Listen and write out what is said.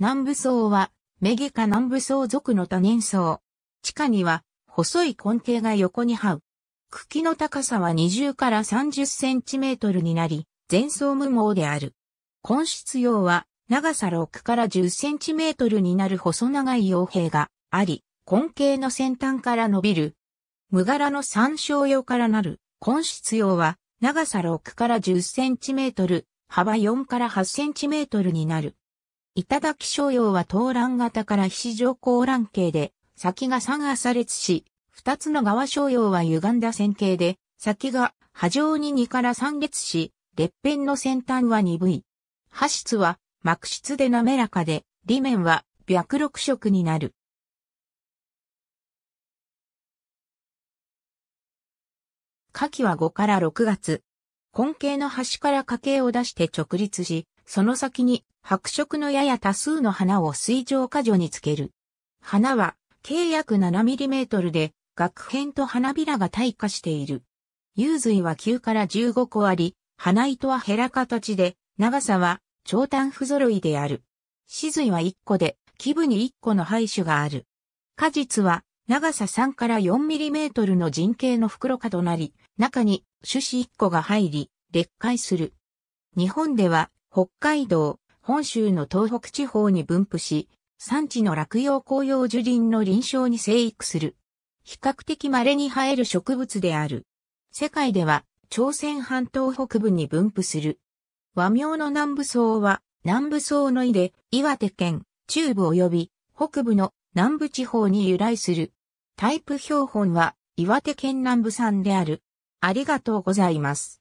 南部層は、メギカ南部層属の多年層。地下には、細い根茎が横に這う。茎の高さは20から30センチメートルになり、前層無毛である。根質葉は、長さ6から10センチメートルになる細長い葉柄があり、根茎の先端から伸びる。無柄の山椒葉からなる根質葉は、長さ6から10センチメートル、幅4から8センチメートルになる。頂き商用は東蘭型から菱上高蘭形で、先が三差列し、二つの側商用は歪んだ線形で、先が波状に2から3列し、列辺の先端は鈍い。波質は膜質で滑らかで、裏面は白六色になる。下記は5から6月。根茎の端から家系を出して直立し、その先に白色のやや多数の花を水上花樹につける。花は計約7トルで額片と花びらが退化している。幽髄は9から15個あり、花糸はヘラ形で、長さは長短不揃いである。死髄は1個で、基部に1個の廃種がある。果実は長さ3から4トルの人形の袋化となり、中に種子1個が入り、裂化する。日本では北海道、本州の東北地方に分布し、産地の落葉紅葉樹林の臨床に生育する。比較的稀に生える植物である。世界では、朝鮮半島北部に分布する。和名の南部層は、南部層の意で、岩手県、中部及び、北部の南部地方に由来する。タイプ標本は、岩手県南部産である。ありがとうございます。